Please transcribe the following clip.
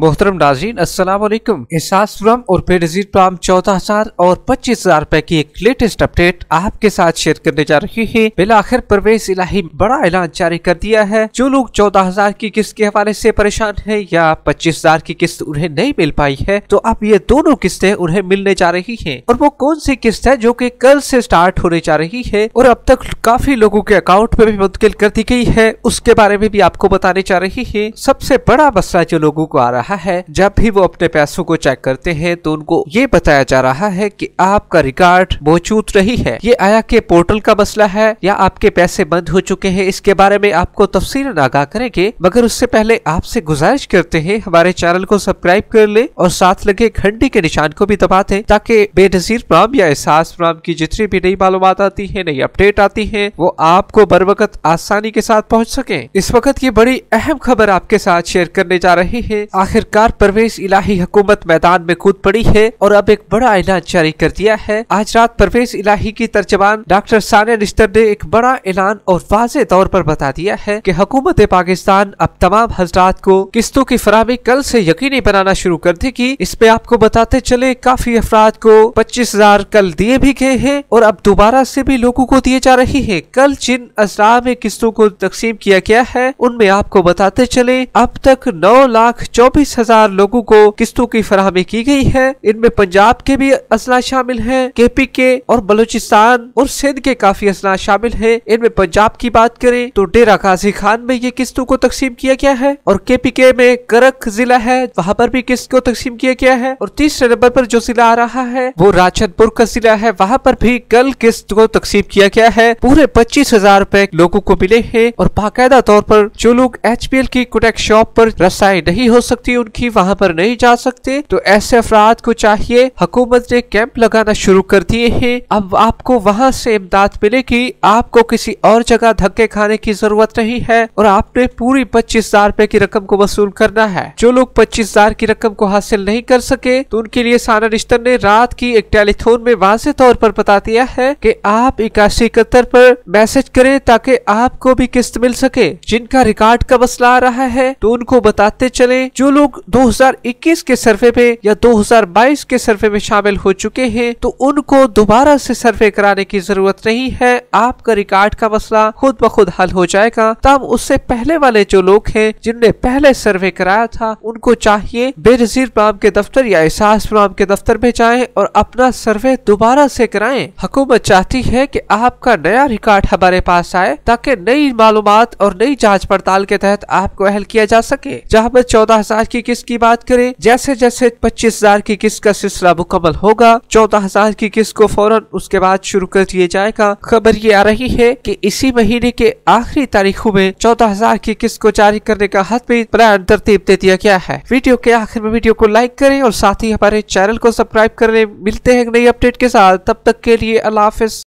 मोहतरम नाजरीन असलम एहसास फ्रम और पे नजीर चौदह हजार और पच्चीस हजार रुपए की एक लेटेस्ट अपडेट आपके साथ शेयर करने जा रही है आखिर परवेज इलाही बड़ा ऐलान जारी कर दिया है जो लोग चौदह हजार की किस्त के हवाले ऐसी परेशान है या पच्चीस हजार की किस्त उन्हें नहीं मिल पाई है तो अब ये दोनों किस्तें उन्हें मिलने जा रही है और वो कौन सी किस्त है जो की कल ऐसी स्टार्ट होने जा रही है और अब तक काफी लोगों के अकाउंट में भी मुंतकिल कर दी गई है उसके बारे में भी आपको बताने जा रही है सबसे बड़ा मसला जो लोगों को आ रहा है रहा है जब भी वो अपने पैसों को चेक करते हैं तो उनको ये बताया जा रहा है कि आपका रिकॉर्ड मौजूद रही है ये आया के पोर्टल का मसला है या आपके पैसे बंद हो चुके हैं इसके बारे में आपको तफसी आगाह करेंगे मगर उससे पहले आपसे गुजारिश करते हैं हमारे चैनल को सब्सक्राइब कर ले और साथ लगे घंटी के निशान को भी दबा दें ताकि बेनजीर प्राम या एहसास प्राम की जितनी भी नई मालूम आती है नई अपडेट आती है वो आपको बर वक्त आसानी के साथ पहुँच सके इस वक्त ये बड़ी अहम खबर आपके साथ शेयर करने जा रही है आखिर आखिरकार परवेज इलाही हुकूमत मैदान में कूद पड़ी है और अब एक बड़ा ऐलान जारी कर दिया है आज रात परवेज इलाही की तर्जमान डॉक्टर सानिया निश्तर ने एक बड़ा ऐलान और वाजे तौर पर बता दिया है कि हुकूमत पाकिस्तान अब तमाम हजरात को किस्तों की फराहमी कल से यकीनी बनाना शुरू कर देगी इसमें आपको बताते चले काफी अफराद को पच्चीस हजार कल दिए भी गए है और अब दोबारा ऐसी भी लोगो को दिए जा रही है कल जिन अजरा में किस्तों को तकसीम किया गया है उनमें आपको बताते चले अब तक नौ लाख चौबीस बीस हजार लोगों को किस्तों की फराहमी की गई है इनमें पंजाब के भी असला शामिल है केपी के और बलूचिस्तान और सिंध के काफी असला शामिल है इनमें पंजाब की बात करें तो डेरा गाजी खान में ये किस्तों को तकसीम किया गया है और के पी के में करक जिला है वहाँ पर भी किस्त को तकसीम किया गया है और तीसरे नंबर पर जो जिला आ रहा है वो राजतपुर का जिला है वहाँ पर भी कल किस्त को तकसीम किया गया है पूरे पच्चीस हजार रूपए लोगों को मिले हैं और बाकायदा तौर पर जो लोग एच की कुटेक शॉप पर रसाई नहीं हो सकती उनकी वहाँ पर नहीं जा सकते तो ऐसे अफराद को चाहिए हुकूमत ने कैंप लगाना शुरू कर दिए हैं अब आपको वहाँ से इमदाद मिलेगी आपको किसी और जगह धक्के खाने की जरूरत नहीं है और आपने पूरी पच्चीस हजार की रकम को वसूल करना है जो लोग पच्चीस हजार की रकम को हासिल नहीं कर सके तो उनके लिए साना रिश्तर ने रात की एक टेलीफोन में वाजे तौर पर बता दिया है की आप इक्यासी इकहत्तर पर मैसेज करे ताकि आपको भी किस्त मिल सके जिनका रिकॉर्ड का मसला आ रहा है तो उनको बताते चले जो लोग लोग 2021 के सर्वे में या 2022 के सर्वे में शामिल हो चुके हैं तो उनको दोबारा से सर्वे कराने की जरूरत नहीं है आपका रिकॉर्ड का मसला खुद ब खुद हल हो जाएगा तब उससे पहले वाले जो लोग हैं जिनने पहले सर्वे कराया था उनको चाहिए बेनजीर इमाम के दफ्तर या एहसास इमाम के दफ्तर में जाए और अपना सर्वे दोबारा से कराए हुकूमत चाहती है की आपका नया रिकॉर्ड हमारे पास आए ताकि नई मालूम और नई जाँच पड़ताल के तहत आपको अहल किया जा सके जहाँ पर चौदह हजार की की किस्त की बात करें जैसे जैसे पच्चीस हजार की किस्त का सिलसिला मुकम्मल होगा चौदह हजार की किस्त को फौरन उसके बाद शुरू कर दिया जाएगा खबर ये आ रही है कि इसी महीने के आखिरी तारीखों में चौदह हजार की किस्त को जारी करने का भी प्लान तरतीब दे दिया गया है वीडियो के आखिर में वीडियो को लाइक करें और साथ ही हमारे चैनल को सब्सक्राइब करें मिलते हैं नई अपडेट के साथ तब तक के लिए अल्लाह हाफिज